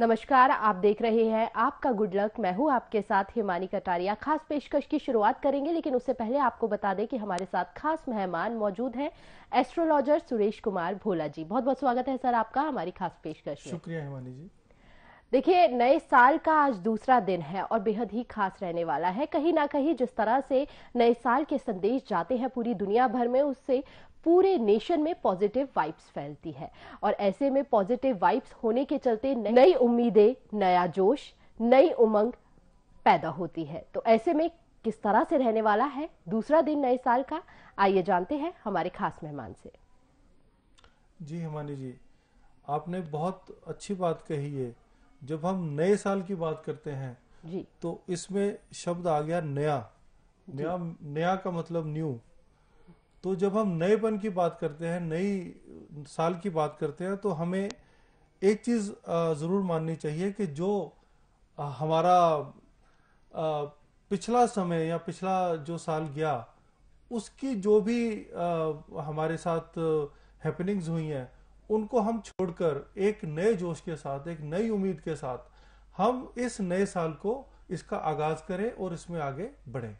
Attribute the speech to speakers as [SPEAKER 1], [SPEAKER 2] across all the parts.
[SPEAKER 1] नमस्कार आप देख रहे हैं आपका गुड लक मैं हूं आपके साथ हिमानी कटारिया खास पेशकश की शुरुआत करेंगे लेकिन उससे पहले आपको बता दें कि हमारे साथ खास मेहमान मौजूद हैं एस्ट्रोलॉजर सुरेश कुमार भोला जी बहुत बहुत स्वागत है सर आपका हमारी खास पेशकश शुक्रिया हिमानी जी देखिए नए साल का आज दूसरा दिन है और बेहद ही खास रहने वाला है कहीं ना कहीं जिस तरह से नए साल के संदेश जाते हैं पूरी दुनिया भर में उससे पूरे नेशन में पॉजिटिव वाइब्स फैलती है और ऐसे में पॉजिटिव वाइब्स होने के चलते नई उम्मीदें नया जोश नई उमंग पैदा होती है तो ऐसे में किस तरह से रहने वाला है दूसरा दिन नए साल का आइए जानते हैं हमारे खास मेहमान से
[SPEAKER 2] जी हिमानी जी आपने बहुत अच्छी बात कही है जब हम नए साल की बात करते हैं जी तो इसमें शब्द आ गया नया नया नया का मतलब न्यू तो जब हम नएपन की बात करते हैं नई साल की बात करते हैं तो हमें एक चीज़ ज़रूर माननी चाहिए कि जो हमारा पिछला समय या पिछला जो साल गया उसकी जो भी हमारे साथ हैपनिंग्स हुई हैं उनको हम छोड़कर एक नए जोश के साथ एक नई उम्मीद के साथ हम इस नए साल को इसका आगाज़ करें और इसमें आगे बढ़ें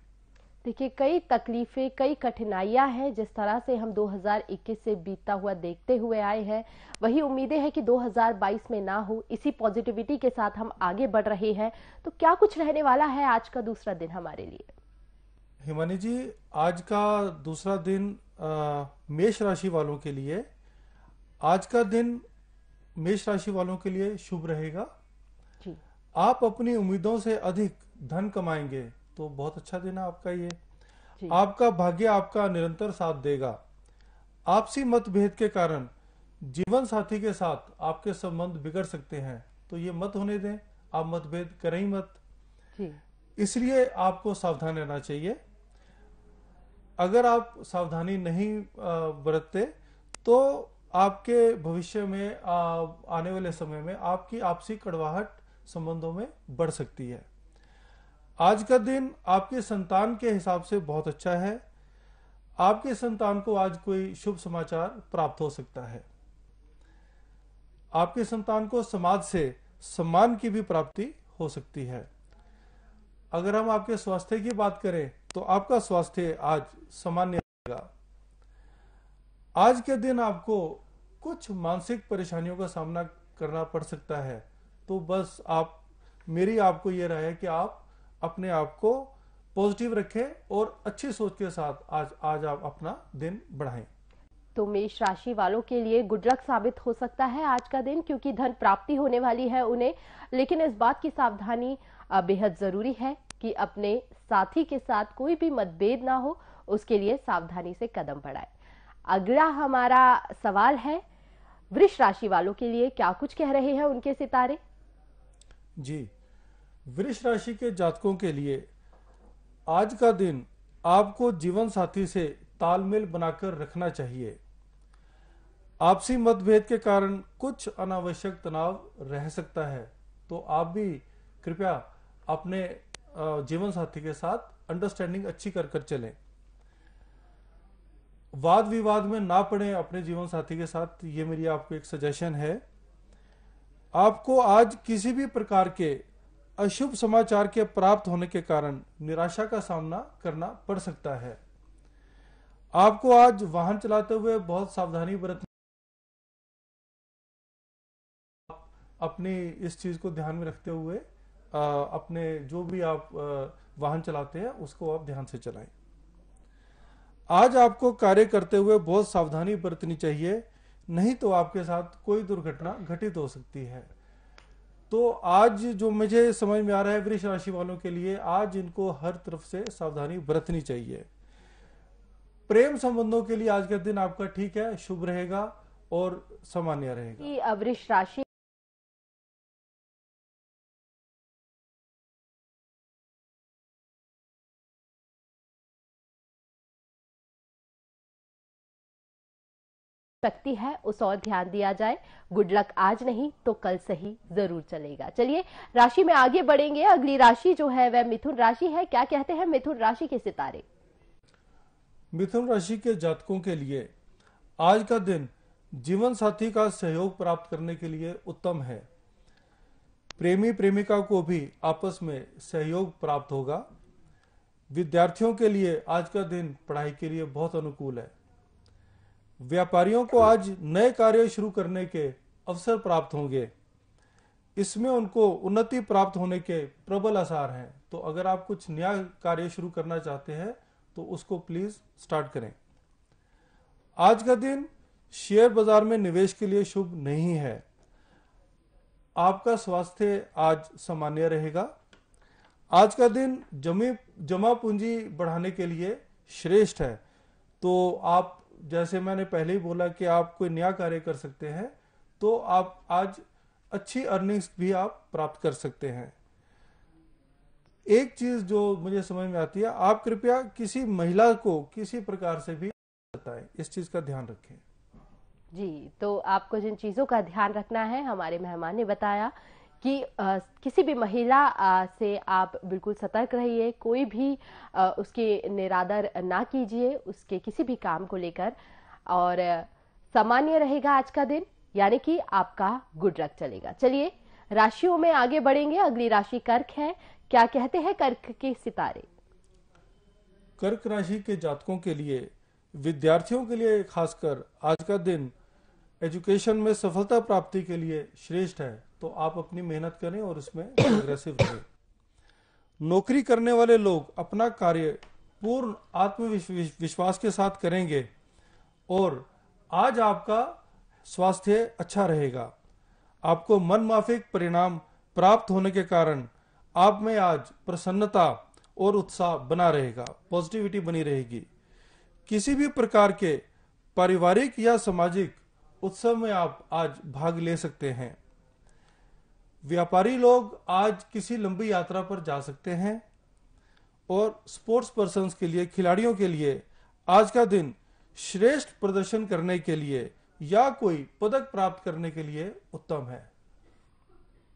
[SPEAKER 1] देखिए कई तकलीफ़ें कई कठिनाइयां हैं जिस तरह से हम 2021 से बीतता हुआ देखते हुए आए हैं वही उम्मीदें हैं कि 2022 में ना हो इसी पॉजिटिविटी के साथ हम आगे बढ़ रहे हैं तो क्या कुछ रहने वाला है आज का दूसरा दिन हमारे लिए
[SPEAKER 2] हिमानी जी आज का दूसरा दिन आ, मेष राशि वालों के लिए आज का दिन मेष राशि वालों के लिए शुभ रहेगा आप अपनी उम्मीदों से अधिक धन कमाएंगे तो बहुत अच्छा दिन है आपका ये आपका भाग्य आपका निरंतर साथ देगा आपसी मतभेद के कारण जीवन साथी के साथ आपके संबंध बिगड़ सकते हैं तो ये मत होने दें आप मतभेद करें ही मत इसलिए आपको सावधान रहना चाहिए अगर आप सावधानी नहीं बरतते तो आपके भविष्य में आने वाले समय में आपकी आपसी कड़वाहट संबंधों में बढ़ सकती है आज का दिन आपके संतान के हिसाब से बहुत अच्छा है आपके संतान को आज कोई शुभ समाचार प्राप्त हो सकता है आपके संतान को समाज से सम्मान की भी प्राप्ति हो सकती है अगर हम आपके स्वास्थ्य की बात करें तो आपका स्वास्थ्य आज सामान्य रहेगा आज के दिन आपको कुछ मानसिक परेशानियों का सामना करना पड़ सकता है तो बस आप मेरी आपको यह राय है कि आप अपने आप को पॉजिटिव रखें और अच्छी सोच के साथ आज आज आप अपना दिन बढ़ाएं
[SPEAKER 1] तो मेष राशि वालों के लिए गुड लक साबित हो सकता है आज का दिन क्योंकि धन प्राप्ति होने वाली है उन्हें लेकिन इस बात की सावधानी बेहद जरूरी है कि अपने साथी के साथ कोई भी मतभेद ना हो उसके लिए सावधानी से कदम बढ़ाए अगला हमारा सवाल है वृष राशि वालों के लिए क्या कुछ कह रहे हैं उनके सितारे
[SPEAKER 2] जी वृष राशि के जातकों के लिए आज का दिन आपको जीवन साथी से तालमेल बनाकर रखना चाहिए आपसी मतभेद के कारण कुछ अनावश्यक तनाव रह सकता है तो आप भी कृपया अपने जीवन साथी के साथ अंडरस्टैंडिंग अच्छी कर कर चले वाद विवाद में ना पड़े अपने जीवन साथी के साथ ये मेरी आपको एक सजेशन है आपको आज किसी भी प्रकार के अशुभ समाचार के प्राप्त होने के कारण निराशा का सामना करना पड़ सकता है आपको आज वाहन चलाते हुए बहुत सावधानी बरतनी अपने इस चीज को ध्यान में रखते हुए आ, अपने जो भी आप आ, वाहन चलाते हैं उसको आप ध्यान से चलाएं आज आपको कार्य करते हुए बहुत सावधानी बरतनी चाहिए नहीं तो आपके साथ कोई दुर्घटना घटित हो सकती है तो आज जो मुझे समझ में आ रहा है वृक्ष राशि वालों के लिए आज इनको हर तरफ से सावधानी बरतनी चाहिए प्रेम संबंधों के लिए आज का दिन आपका ठीक है शुभ रहेगा और सामान्य
[SPEAKER 1] रहेगा वृक्ष राशि सकती है उस और ध्यान दिया जाए गुड लक आज नहीं तो कल सही जरूर चलेगा चलिए राशि में आगे बढ़ेंगे अगली राशि जो है वह मिथुन राशि है क्या कहते हैं मिथुन राशि के सितारे
[SPEAKER 2] मिथुन राशि के जातकों के लिए आज का दिन जीवन साथी का सहयोग प्राप्त करने के लिए उत्तम है प्रेमी प्रेमिका को भी आपस में सहयोग प्राप्त होगा विद्यार्थियों के लिए आज का दिन पढ़ाई के लिए बहुत अनुकूल है व्यापारियों को हाँ। आज नए कार्य शुरू करने के अवसर प्राप्त होंगे इसमें उनको उन्नति प्राप्त होने के प्रबल आसार हैं तो अगर आप कुछ नया कार्य शुरू करना चाहते हैं तो उसको प्लीज स्टार्ट करें आज का दिन शेयर बाजार में निवेश के लिए शुभ नहीं है आपका स्वास्थ्य आज सामान्य रहेगा आज का दिन जमी जमा पूंजी बढ़ाने के लिए श्रेष्ठ है तो आप जैसे मैंने पहले ही बोला कि आप कोई नया कार्य कर सकते हैं तो आप आज अच्छी अर्निंग्स भी आप प्राप्त कर सकते हैं एक चीज जो मुझे समझ में आती है आप कृपया किसी महिला को किसी प्रकार से भी बताएं इस चीज का ध्यान रखें
[SPEAKER 1] जी तो आपको जिन चीजों का ध्यान रखना है हमारे मेहमान ने बताया कि आ, किसी भी महिला आ, से आप बिल्कुल सतर्क रहिए कोई भी आ, उसके निरादर ना कीजिए उसके किसी भी काम को लेकर और सामान्य रहेगा आज का दिन यानी कि आपका गुड लक चलेगा चलिए राशियों में आगे बढ़ेंगे अगली राशि कर्क है क्या कहते हैं कर्क के सितारे
[SPEAKER 2] कर्क राशि के जातकों के लिए विद्यार्थियों के लिए खासकर आज का दिन एजुकेशन में सफलता प्राप्ति के लिए श्रेष्ठ है तो आप अपनी मेहनत करें और उसमें अग्रेसिव रहें नौकरी करने वाले लोग अपना कार्य पूर्ण आत्मविश्वास के साथ करेंगे और आज आपका स्वास्थ्य अच्छा रहेगा आपको मन माफिक परिणाम प्राप्त होने के कारण आप में आज प्रसन्नता और उत्साह बना रहेगा पॉजिटिविटी बनी रहेगी किसी भी प्रकार के पारिवारिक या सामाजिक उत्सव में आप आज भाग ले सकते हैं व्यापारी लोग आज किसी लंबी यात्रा पर जा सकते हैं और स्पोर्ट्स पर्सन के लिए खिलाड़ियों के लिए आज का दिन श्रेष्ठ प्रदर्शन करने के लिए या कोई पदक प्राप्त करने के लिए उत्तम है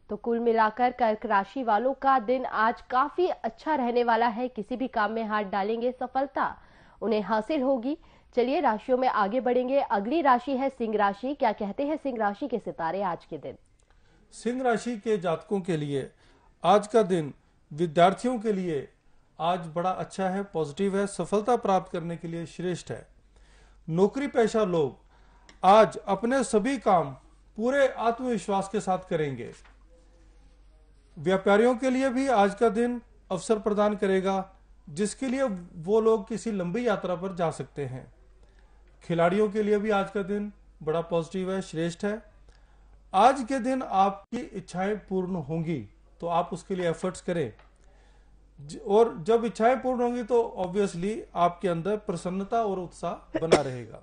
[SPEAKER 1] तो कुल मिलाकर कर्क राशि वालों का दिन आज काफी अच्छा रहने वाला है किसी भी काम में हाथ डालेंगे सफलता उन्हें हासिल होगी चलिए राशियों में आगे बढ़ेंगे अगली राशि है सिंह राशि क्या कहते हैं सिंह राशि के सितारे आज के दिन
[SPEAKER 2] सिंह राशि के जातकों के लिए आज का दिन विद्यार्थियों के लिए आज बड़ा अच्छा है पॉजिटिव है सफलता प्राप्त करने के लिए श्रेष्ठ है नौकरी पेशा लोग आज अपने सभी काम पूरे आत्मविश्वास के साथ करेंगे व्यापारियों के लिए भी आज का दिन अवसर प्रदान करेगा जिसके लिए वो लोग किसी लंबी यात्रा पर जा सकते हैं खिलाड़ियों के लिए भी आज का दिन बड़ा पॉजिटिव है श्रेष्ठ है आज के दिन आपकी इच्छाएं पूर्ण होंगी तो आप उसके लिए एफर्ट्स करें और जब इच्छाएं पूर्ण होंगी तो ऑब्वियसली आपके अंदर प्रसन्नता और उत्साह बना रहेगा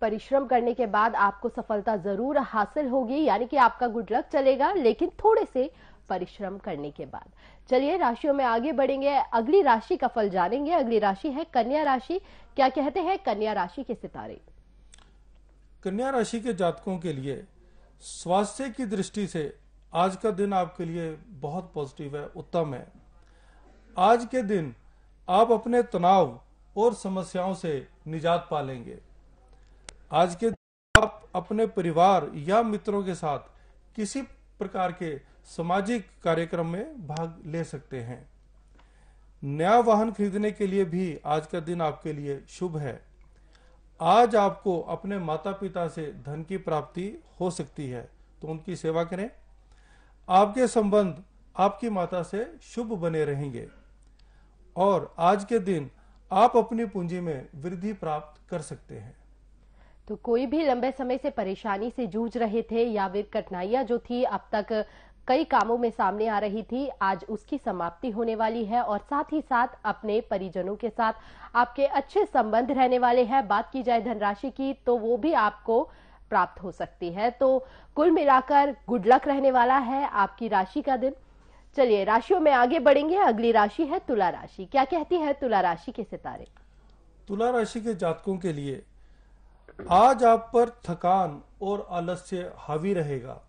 [SPEAKER 1] परिश्रम करने के बाद आपको सफलता जरूर हासिल होगी यानी कि आपका गुड लक चलेगा लेकिन थोड़े से परिश्रम करने के बाद चलिए राशियों में आगे बढ़ेंगे अगली राशि का फल जानेंगे अगली राशि है कन्या राशि क्या कहते हैं कन्या राशि के सितारे
[SPEAKER 2] कन्या राशि के जातकों के लिए स्वास्थ्य की दृष्टि से आज का दिन आपके लिए बहुत पॉजिटिव है उत्तम है आज के दिन आप अपने तनाव और समस्याओं से निजात पा लेंगे आज के आप अपने परिवार या मित्रों के साथ किसी प्रकार के सामाजिक कार्यक्रम में भाग ले सकते हैं नया वाहन खरीदने के लिए भी आज का दिन आपके लिए शुभ है आज आपको अपने माता पिता से धन की प्राप्ति हो सकती है तो उनकी सेवा करें आपके संबंध आपकी माता से शुभ बने रहेंगे और आज के दिन आप अपनी पूंजी में वृद्धि प्राप्त कर सकते हैं
[SPEAKER 1] तो कोई भी लंबे समय से परेशानी से जूझ रहे थे या वे कठिनाइयां जो थी अब तक कई कामों में सामने आ रही थी आज उसकी समाप्ति होने वाली है और साथ ही साथ अपने परिजनों के साथ आपके अच्छे संबंध रहने वाले हैं बात की जाए धनराशि की तो वो भी आपको प्राप्त हो सकती है तो कुल मिलाकर गुड लक रहने वाला है आपकी राशि का दिन चलिए राशियों में आगे बढ़ेंगे अगली राशि है तुला राशि क्या कहती है तुला राशि के सितारे
[SPEAKER 2] तुला राशि के जातकों के लिए आज आप पर थकान और आलस्य हावी रहेगा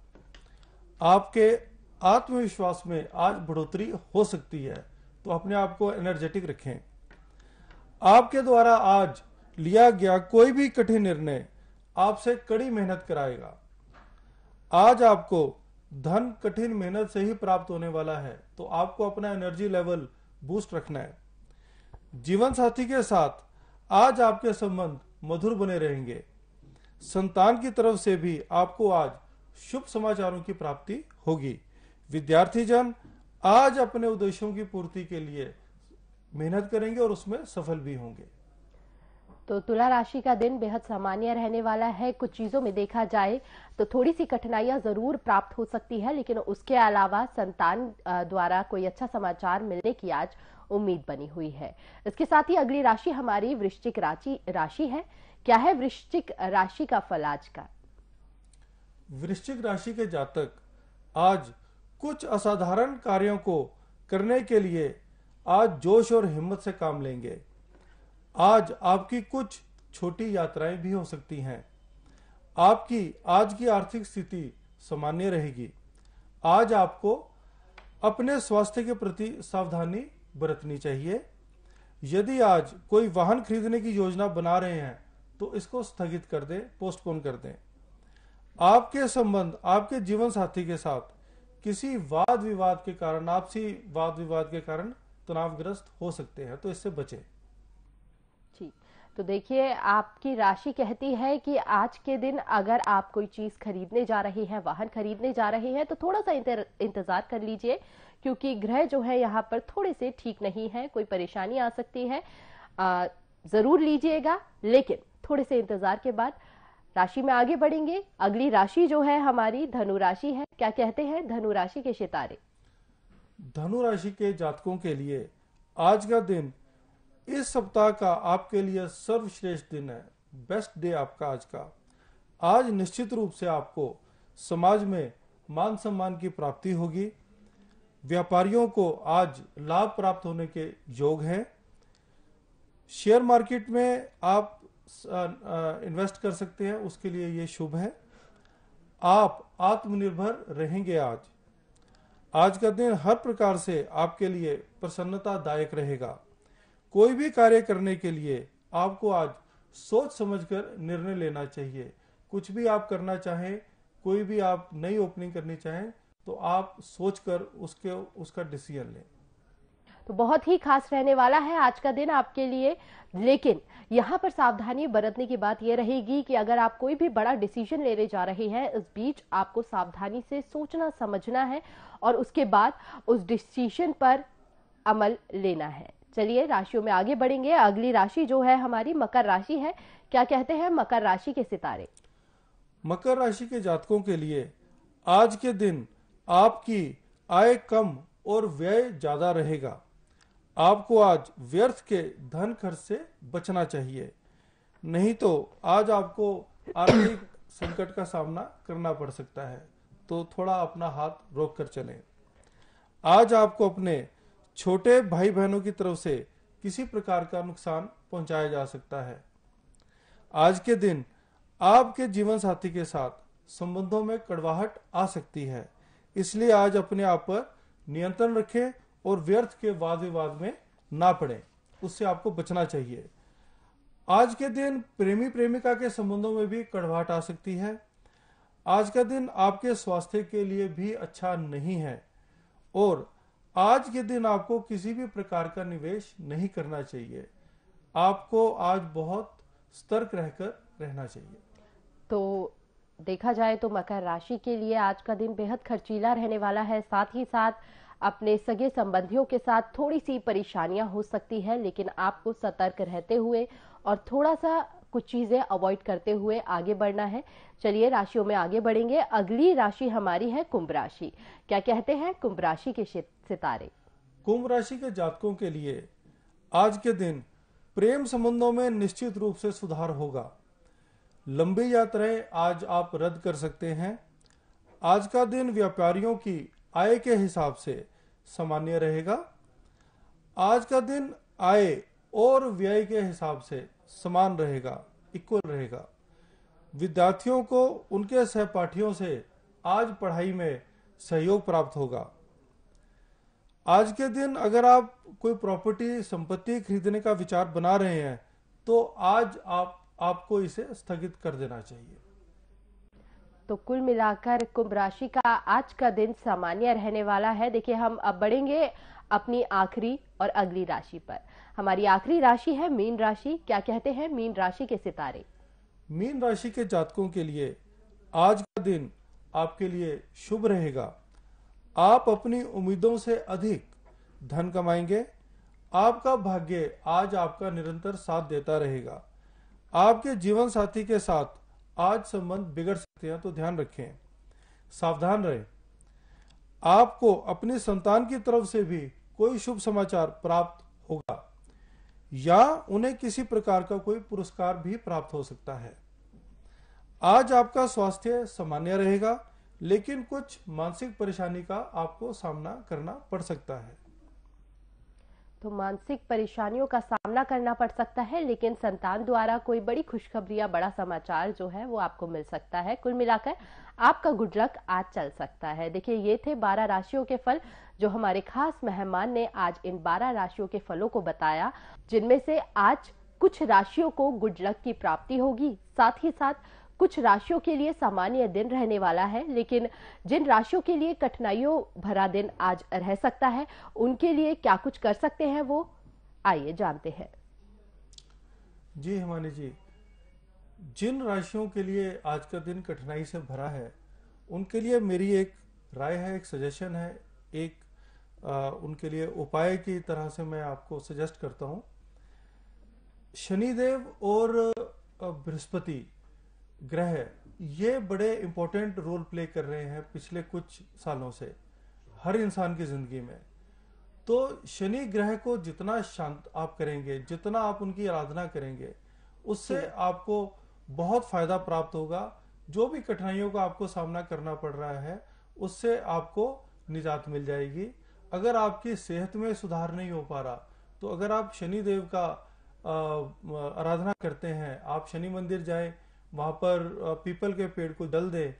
[SPEAKER 2] आपके आत्मविश्वास में आज बढ़ोतरी हो सकती है तो अपने आप को एनर्जेटिक रखें आपके द्वारा आज लिया गया कोई भी कठिन निर्णय आपसे कड़ी मेहनत कराएगा आज आपको धन कठिन मेहनत से ही प्राप्त होने वाला है तो आपको अपना एनर्जी लेवल बूस्ट रखना है जीवन साथी के साथ आज आपके संबंध मधुर बने रहेंगे संतान की तरफ से भी आपको आज शुभ समाचारों की प्राप्ति होगी विद्यार्थी जन आज अपने उद्देश्यों की पूर्ति के लिए मेहनत करेंगे और उसमें सफल भी होंगे
[SPEAKER 1] तो तुला राशि का दिन बेहद सामान्य रहने वाला है कुछ चीजों में देखा जाए तो थोड़ी सी कठिनाइयां जरूर प्राप्त हो सकती है लेकिन उसके अलावा संतान द्वारा कोई अच्छा समाचार मिलने की आज उम्मीद बनी हुई है इसके साथ ही अगली राशि हमारी वृश्चिक राशि राशि है क्या है वृश्चिक राशि का फल आज का
[SPEAKER 2] वृश्चिक राशि के जातक आज कुछ असाधारण कार्यों को करने के लिए आज जोश और हिम्मत से काम लेंगे आज आपकी कुछ छोटी यात्राएं भी हो सकती हैं आपकी आज की आर्थिक स्थिति सामान्य रहेगी आज आपको अपने स्वास्थ्य के प्रति सावधानी बरतनी चाहिए यदि आज कोई वाहन खरीदने की योजना बना रहे हैं तो इसको स्थगित कर दें पोस्टपोन कर दें आपके संबंध आपके जीवन साथी के साथ किसी वाद विवाद के कारण आपसी वाद विवाद के कारण तनावग्रस्त हो सकते हैं तो इससे बचें
[SPEAKER 1] तो देखिए आपकी राशि कहती है कि आज के दिन अगर आप कोई चीज खरीदने जा रहे हैं वाहन खरीदने जा रहे हैं तो थोड़ा सा इंतजार कर लीजिए क्योंकि ग्रह जो है यहाँ पर थोड़े से ठीक नहीं है कोई परेशानी आ सकती है आ, जरूर लीजिएगा लेकिन थोड़े से इंतजार के बाद राशि में आगे बढ़ेंगे अगली राशि जो है हमारी धनु राशि है क्या कहते हैं धनु राशि के सितारे
[SPEAKER 2] धनु राशि के जातकों के लिए आज का दिन इस सप्ताह का आपके लिए सर्वश्रेष्ठ दिन है बेस्ट डे आपका आज का आज निश्चित रूप से आपको समाज में मान सम्मान की प्राप्ति होगी व्यापारियों को आज लाभ प्राप्त होने के योग हैं शेयर मार्केट में आप इन्वेस्ट कर सकते हैं उसके लिए ये शुभ है आप आत्मनिर्भर रहेंगे आज आज का दिन हर प्रकार से आपके लिए प्रसन्नता दायक रहेगा कोई भी कार्य करने के लिए आपको आज सोच समझकर निर्णय लेना चाहिए कुछ भी आप करना चाहें कोई भी आप नई ओपनिंग करनी चाहें तो आप सोचकर उसके उसका डिसीजन लें
[SPEAKER 1] तो बहुत ही खास रहने वाला है आज का दिन आपके लिए लेकिन यहाँ पर सावधानी बरतने की बात यह रहेगी कि अगर आप कोई भी बड़ा डिसीजन लेने जा रहे हैं इस बीच आपको सावधानी से सोचना समझना है और उसके बाद उस डिसीजन पर अमल लेना है चलिए राशियों में आगे बढ़ेंगे अगली राशि जो है हमारी मकर राशि है क्या कहते हैं मकर राशि के सितारे
[SPEAKER 2] मकर राशि के जातकों के लिए आज के दिन आपकी आय कम और व्यय ज्यादा रहेगा आपको आज व्यर्थ के धन खर्च से बचना चाहिए नहीं तो आज आपको आर्थिक संकट का सामना करना पड़ सकता है तो थोड़ा अपना हाथ रोक कर चले आज आपको अपने छोटे भाई बहनों की तरफ से किसी प्रकार का नुकसान पहुंचाया जा सकता है आज के दिन आपके जीवन साथी के साथ संबंधों में कड़वाहट आ सकती है इसलिए आज अपने आप पर नियंत्रण रखें और व्यर्थ के वाद विवाद में ना पड़े उससे आपको बचना चाहिए आज के दिन प्रेमी प्रेमिका के संबंधों में भी कड़वाहट आ सकती है आज का दिन आपके स्वास्थ्य के लिए भी अच्छा नहीं है और आज के दिन आपको किसी भी प्रकार का निवेश नहीं करना चाहिए आपको आज बहुत सतर्क रहकर रहना चाहिए
[SPEAKER 1] तो देखा जाए तो मकर राशि के लिए आज का दिन बेहद खर्चीला रहने वाला है साथ ही साथ अपने सगे संबंधियों के साथ थोड़ी सी परेशानियां हो सकती है लेकिन आपको सतर्क रहते हुए और थोड़ा सा कुछ चीजें अवॉइड करते हुए आगे बढ़ना है चलिए राशियों में आगे बढ़ेंगे अगली राशि हमारी है कुंभ राशि क्या कहते हैं कुंभ राशि के सितारे
[SPEAKER 2] कुंभ राशि के जातकों के लिए आज के दिन प्रेम संबंधों में निश्चित रूप से सुधार होगा लंबी यात्राएं आज आप रद्द कर सकते हैं आज का दिन व्यापारियों की आय के हिसाब से सामान्य रहेगा आज का दिन आय और व्यय के हिसाब से समान रहेगा इक्वल रहेगा विद्यार्थियों को उनके सहपाठियों से आज पढ़ाई में सहयोग प्राप्त होगा आज के दिन अगर आप कोई प्रॉपर्टी संपत्ति खरीदने का विचार बना रहे हैं तो आज आप आपको इसे स्थगित कर देना चाहिए
[SPEAKER 1] तो कुल मिलाकर कुंभ राशि का आज का दिन सामान्य रहने वाला है देखिए हम अब बढ़ेंगे अपनी आखिरी और अगली राशि पर हमारी आखिरी राशि है मीन राशि क्या कहते हैं मीन राशि के सितारे
[SPEAKER 2] मीन राशि के जातकों के लिए आज का दिन आपके लिए शुभ रहेगा आप अपनी उम्मीदों से अधिक धन कमाएंगे आपका भाग्य आज आपका निरंतर साथ देता रहेगा आपके जीवन साथी के साथ आज संबंध बिगड़ हैं तो ध्यान रखें सावधान रहें आपको अपने संतान की तरफ से भी कोई शुभ समाचार प्राप्त होगा या उन्हें किसी प्रकार का कोई पुरस्कार भी प्राप्त हो सकता है आज आपका स्वास्थ्य सामान्य रहेगा लेकिन कुछ मानसिक परेशानी का आपको सामना करना पड़ सकता है
[SPEAKER 1] तो मानसिक परेशानियों का सामना करना पड़ सकता है लेकिन संतान द्वारा कोई बड़ी खुशखबरी या बड़ा समाचार जो है वो आपको मिल सकता है कुल मिलाकर आपका गुड लक आज चल सकता है देखिए ये थे बारह राशियों के फल जो हमारे खास मेहमान ने आज इन बारह राशियों के फलों को बताया जिनमें से आज कुछ राशियों को गुड लक की प्राप्ति होगी साथ ही साथ कुछ राशियों के लिए सामान्य दिन रहने वाला है लेकिन जिन राशियों के लिए कठिनाइयों भरा दिन आज रह सकता है उनके लिए क्या कुछ कर सकते हैं वो आइए जानते हैं
[SPEAKER 2] जी हिमानी जी जिन राशियों के लिए आज का दिन कठिनाई से भरा है उनके लिए मेरी एक राय है एक सजेशन है एक आ, उनके लिए उपाय की तरह से मैं आपको सजेस्ट करता हूँ शनिदेव और बृहस्पति ग्रह ये बड़े इम्पोर्टेंट रोल प्ले कर रहे हैं पिछले कुछ सालों से हर इंसान की जिंदगी में तो शनि ग्रह को जितना शांत आप करेंगे जितना आप उनकी आराधना करेंगे उससे आपको बहुत फायदा प्राप्त होगा जो भी कठिनाइयों का आपको सामना करना पड़ रहा है उससे आपको निजात मिल जाएगी अगर आपकी सेहत में सुधार नहीं हो पा रहा तो अगर आप शनि देव का आराधना करते हैं आप शनि मंदिर जाए वहाँ पर पीपल के पेड़ को जल दे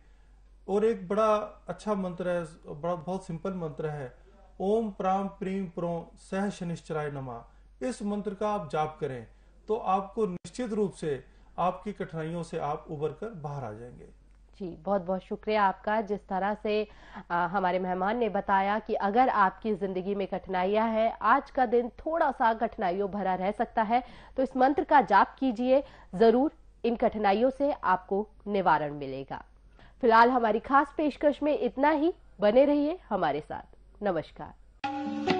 [SPEAKER 2] और एक बड़ा अच्छा मंत्र है बड़ा बहुत सिंपल मंत्र है ओम प्राम प्रीम प्रो सह शनिश्चराय नमा इस मंत्र का आप जाप करें तो आपको निश्चित रूप से आपकी कठिनाइयों से आप उबर कर बाहर आ जाएंगे
[SPEAKER 1] जी बहुत बहुत शुक्रिया आपका जिस तरह से आ, हमारे मेहमान ने बताया कि अगर आपकी ज़िंदगी में कठिनाइयां हैं आज का दिन थोड़ा सा कठिनाइयों भरा रह सकता है तो इस मंत्र का जाप कीजिए ज़रूर इन कठिनाइयों से आपको निवारण मिलेगा फिलहाल हमारी खास पेशकश में इतना ही बने रहिए हमारे साथ नमस्कार